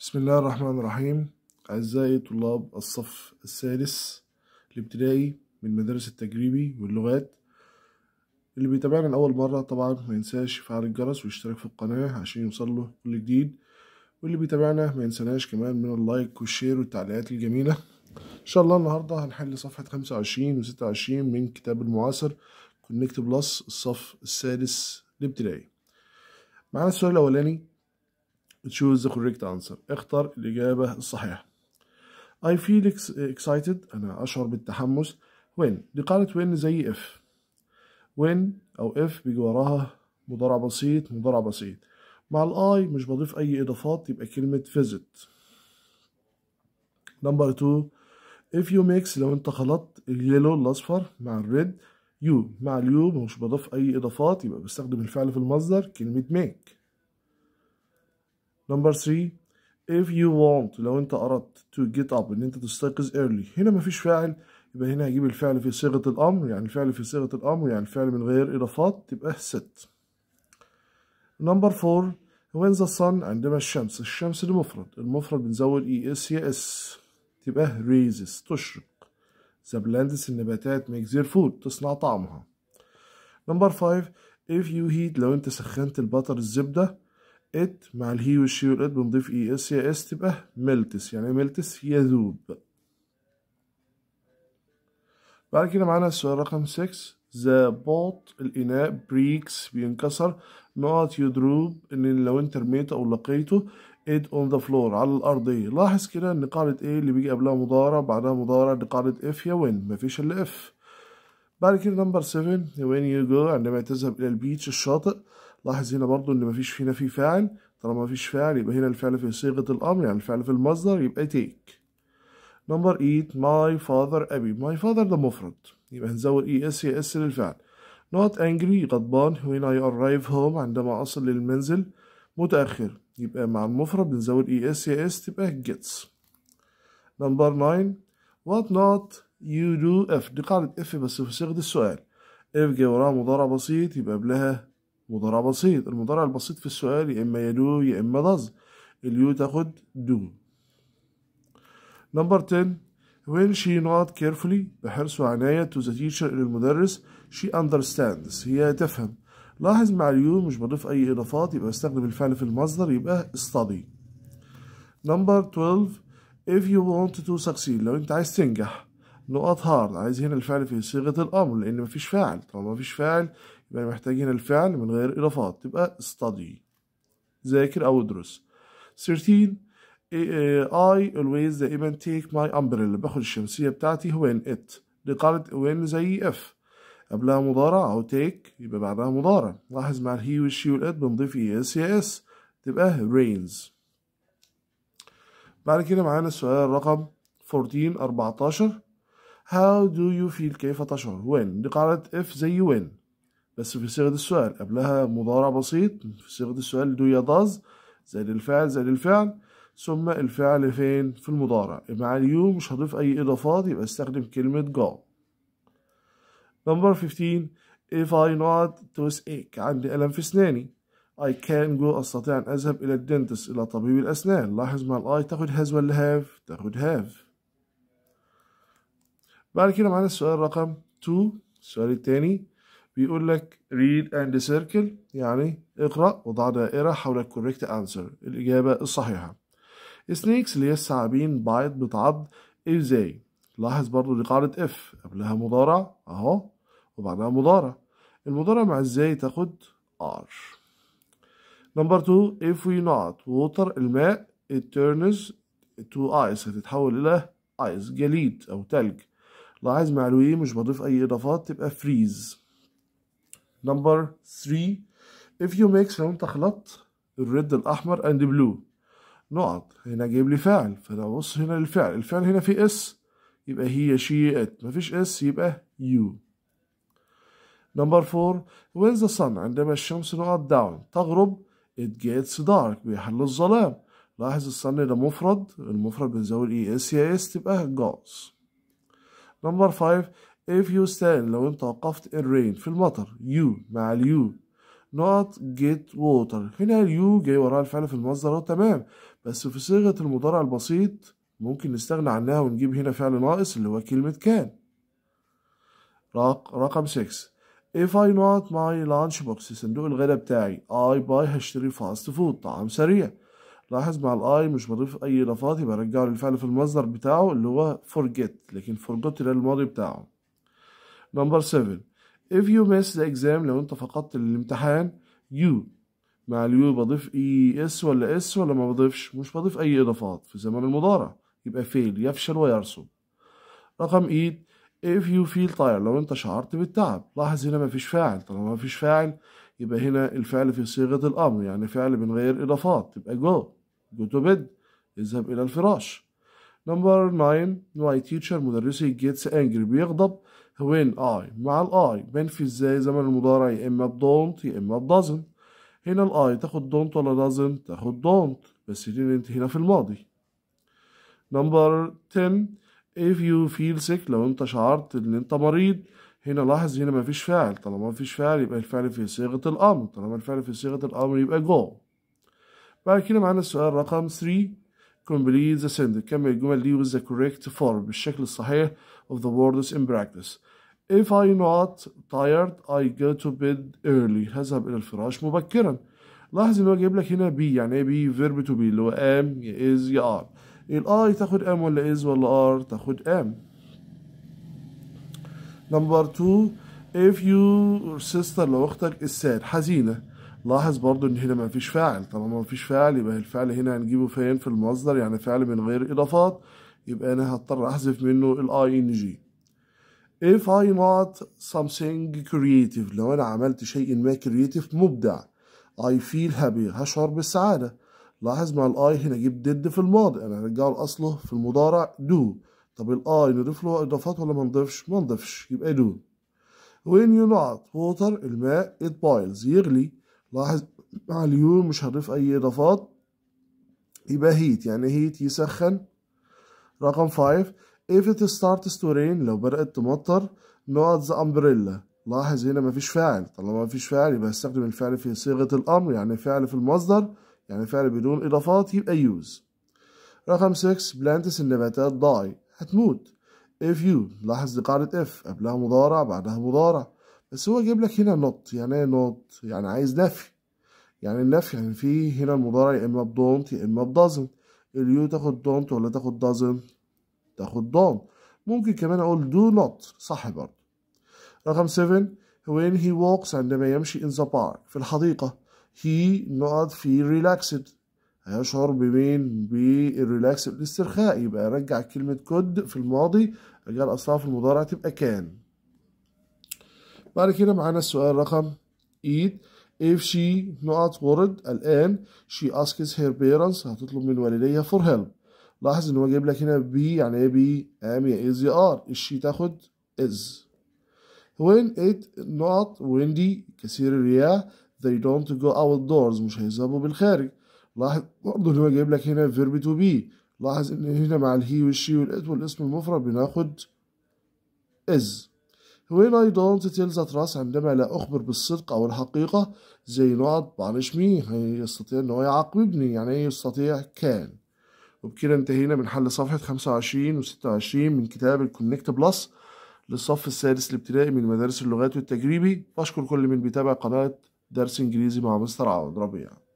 بسم الله الرحمن الرحيم أعزائي طلاب الصف السادس الابتدائي من مدارس التجريبي واللغات اللي بيتابعنا لأول مرة طبعا ما ينساش يفعل الجرس ويشترك في القناة عشان يوصله كل جديد واللي بيتابعنا ما ينساش كمان من اللايك والشير والتعليقات الجميلة إن شاء الله النهاردة هنحل صفحة خمسة وعشرين وستة وعشرين من كتاب المعاصر كونكت بلس الصف السادس الابتدائي معانا السؤال الأولاني choose the correct answer اختر الإجابة الصحيحة I feel excited أنا أشعر بالتحمس when دي قاعدة when زي if when أو if بيجي وراها مضارع بسيط مضارع بسيط مع الاي مش بضيف أي إضافات يبقى كلمة visit نمبر two if you mix لو أنت خلطت اليلو الأصفر مع الريد you مع اليو مش بضيف أي إضافات يبقى بستخدم الفعل في المصدر كلمة make نمبر 3 if you want لو انت اردت to get up ان انت تستيقظ early هنا مفيش فاعل يبقى هنا هجيب الفعل في صيغة الامر يعني الفعل في صيغة الامر يعني الفعل من غير اضافات تبقى set نمبر 4 when the sun عندما الشمس الشمس دي مفرد المفرد بنزود اي e، اس يا اس تبقى raises تشرق the plants النباتات make their food تصنع طعمها نمبر 5 if you heat لو انت سخنت البتر الزبدة ات مع الهي والشي والات بنضيف اي اس يا اس تبقى ملتس يعني ملتس يذوب بعد كده معانا السؤال رقم 6 ذا بوت الإناء بريكس بينكسر نقط يضروب إن لو أنت رميته أو لقيته ات اون ذا فلور على الأرضية لاحظ كده إن قاعدة A اللي بيجي قبلها مضارع بعدها مضارع لقاعدة اف يا وين مفيش إلا اف بعد كده نمبر 7 وين يو جو عندما تذهب إلى البيتش الشاطئ لاحظ هنا برضو ان مفيش هنا في فاعل طالما مفيش فاعل يبقى هنا الفعل في صيغة الأمر يعني الفعل في المصدر يبقى تيك نمبر 8 ماي فاذر أبي ماي فاذر ده مفرد يبقى هنزود اي e اس يا اس للفعل not angry غضبان when I arrive home عندما أصل للمنزل متأخر يبقى مع المفرد بنزود اي اس يا اس تبقى gets نمبر 9 what not you do if دي قاعدة اف بس في صيغة السؤال اف جاي وراها مضارع بسيط يبقى قبلها مضارع بسيط المضارع البسيط في السؤال يا إما يدو يا إما داز اليو تاخد دو نمبر 10 when she not carefully بحرص وعناية to the teacher إلى المدرس she understands هي تفهم لاحظ مع اليو مش بضيف أي إضافات يبقى استخدم الفعل في المصدر يبقى study نمبر 12 if you want to succeed لو أنت عايز تنجح نقط هارد عايز هنا الفعل في صيغة الأمر لأن مفيش فاعل طالما مفيش فاعل يبقى محتاجين الفعل من غير إضافات تبقى study ذاكر أو ادرس 13 I always دائما take my umbrella باخد الشمسية بتاعتي when it دي قالت when زي if قبلها مضارع أو take يبقى بعدها مضارع لاحظ مع الهي وال she بنضيف it بنضيف يا e اس تبقى rains بعد كده معانا السؤال رقم 14 14 How do you feel كيف تشعر when دي قالت if زي when بس في صيغة السؤال قبلها مضارع بسيط في صيغة السؤال دو يضاز زائد الفعل زائد الفعل ثم الفعل فين في المضارع مع اليو مش هضيف أي إضافات يبقى استخدم كلمة جو نمبر 15 if I not toothache عندي ألم في أسناني I can go أستطيع أن أذهب إلى الدنتس إلى طبيب الأسنان لاحظ مع الآي تاخد هاز ولا هاف تاخد هاف بعد كده معانا السؤال رقم 2 السؤال التاني بيقول لك read and circle يعني اقرأ وضع دائرة حول الكوريكت answer الإجابة الصحيحة snakes اللي هي الثعابين بايت بتعض ازاي لاحظ برضو دي قاعدة اف قبلها مضارع أهو وبعدها مضارع المضارع مع ازاي تاخد ار نمبر 2 if we not water الماء it turns to ice هتتحول إلى ice جليد أو تلج لاحظ مع الوي مش بضيف أي إضافات تبقى freeze نمبر 3 if you mix لو انت خلطت الريد الاحمر اند بلو نقط هنا جايب لي فعل فانا ببص هنا للفعل الفعل هنا في اس يبقى هي شي ات مفيش اس يبقى يو نمبر 4 when the sun عندما الشمس نقط داون تغرب it gets dark بيحل الظلام لاحظ الصن ده مفرد المفرد بنزود اي اس يا اس تبقى جاز نمبر 5 if you stand لو انت وقفت in rain في المطر you مع you not get water هنا you جاي وراها الفعل في المصدر اهو تمام بس في صيغة المضارع البسيط ممكن نستغنى عنها ونجيب هنا فعل ناقص اللي هو كلمة كان رق... رقم 6 if I not my lunch box صندوق الغداء بتاعي I buy هشتري فاست فود طعام سريع لاحظ مع الاي مش بضيف اي اضافات يبقى ارجعه للفعل في المصدر بتاعه اللي هو forget لكن forgot ده الماضي بتاعه نمبر 7 if you miss the exam لو انت فقدت الامتحان you مع اليو بضيف اي e, اس ولا اس ولا ما بضيفش مش بضيف اي اضافات في زمن المضارع يبقى فيل يفشل ويرسب رقم 8 if you feel tired لو انت شعرت بالتعب لاحظ هنا مفيش فاعل طالما مفيش فاعل يبقى هنا الفعل في صيغة الأمر يعني فعل من غير إضافات تبقى go go to bed اذهب إلى الفراش نمبر 9 my teacher مدرسي gets angry بيغضب when I مع ال I بنفي ازاي زمن المضارع يا اما بدونت don't يا اما ب doesn't هنا ال I تاخد don't ولا doesn't تاخد don't بس دي انت هنا في الماضي نمبر 10 if you feel sick لو انت شعرت ان انت مريض هنا لاحظ هنا مفيش فاعل طالما مفيش فاعل يبقى الفعل في صيغة الأمر طالما الفعل في صيغة الأمر يبقى go بعد كده معانا السؤال رقم 3 complete the sentence كمل الجمل دي with the correct form بالشكل الصحيح of the words in practice if I not tired I go to bed early هذهب إلى الفراش مبكرا لاحظ ان هو جايب لك هنا بي يعني ايه بي فيرب تو بي اللي هو قام يا از يا ار الاي تاخد ام ولا از ولا ار تاخد ام نمبر two if your sister لو اختك is sad حزينه لاحظ برضو ان هنا ما فيش فاعل طالما ما فيش فاعل يبقى الفعل هنا هنجيبه فين في المصدر يعني فعل من غير اضافات يبقى انا هضطر احذف منه الاي ان جي if I not something creative لو انا عملت شيء ما creative مبدع I feel happy هشعر بالسعادة لاحظ مع الاي هنا اجيب did في الماضي انا هرجعه لاصله في المضارع do طب الاي نضيف له اضافات ولا ما نضيفش ما نضيفش يبقى do when you not water الماء it boils يغلي لاحظ مع اليو مش هنضيف اي اضافات يبقى هيت يعني هيت يسخن رقم 5 if it starts to rain لو بدأت تمطر نقط the umbrella لاحظ هنا مفيش فاعل طالما مفيش فاعل يبقى هستخدم الفعل في صيغة الأمر يعني فعل في المصدر يعني فعل بدون إضافات يبقى use رقم 6 plants النباتات die هتموت if you لاحظ دي قاعدة if قبلها مضارع بعدها مضارع بس هو جايب لك هنا نوت يعني ايه نوت يعني عايز نفي يعني النفي يعني في هنا المضارع يا اما بدونت يا اما بدازنت اليو تاخد دونت ولا تاخد دازنت تاخد دونت ممكن كمان اقول دو نوت صح برضه رقم 7 when he walks عندما يمشي in the park في الحديقة he not feel relaxed هيشعر بمين بالريلاكس الاسترخاء يبقى رجع كلمة كود في الماضي أجعل اصلا في المضارع تبقى كان بعد كده معانا السؤال رقم 8 if she نقط ورد الآن she asks her parents هتطلب من والديها for help لاحظ ان هو جايب لك هنا بي يعني ايه بي ام يا از يا ار الشي تاخد از when it not windy كثير الرياح they don't go outdoors مش هيذهبوا بالخارج لاحظ برضه ان هو جايب لك هنا verb to be لاحظ ان هنا مع الهي والشي والات والاسم المفرد بناخد is When I don't tell راس عندما لا أخبر بالصدق أو الحقيقة زي not punish مي يستطيع أن هو يعاقبني يعني إيه يستطيع كان وبكده انتهينا من حل صفحة 25 و 26 من كتاب الكونكت بلس للصف السادس الابتدائي من مدارس اللغات والتجريبي بشكر كل من بيتابع قناة درس إنجليزي مع مستر عوض ربيع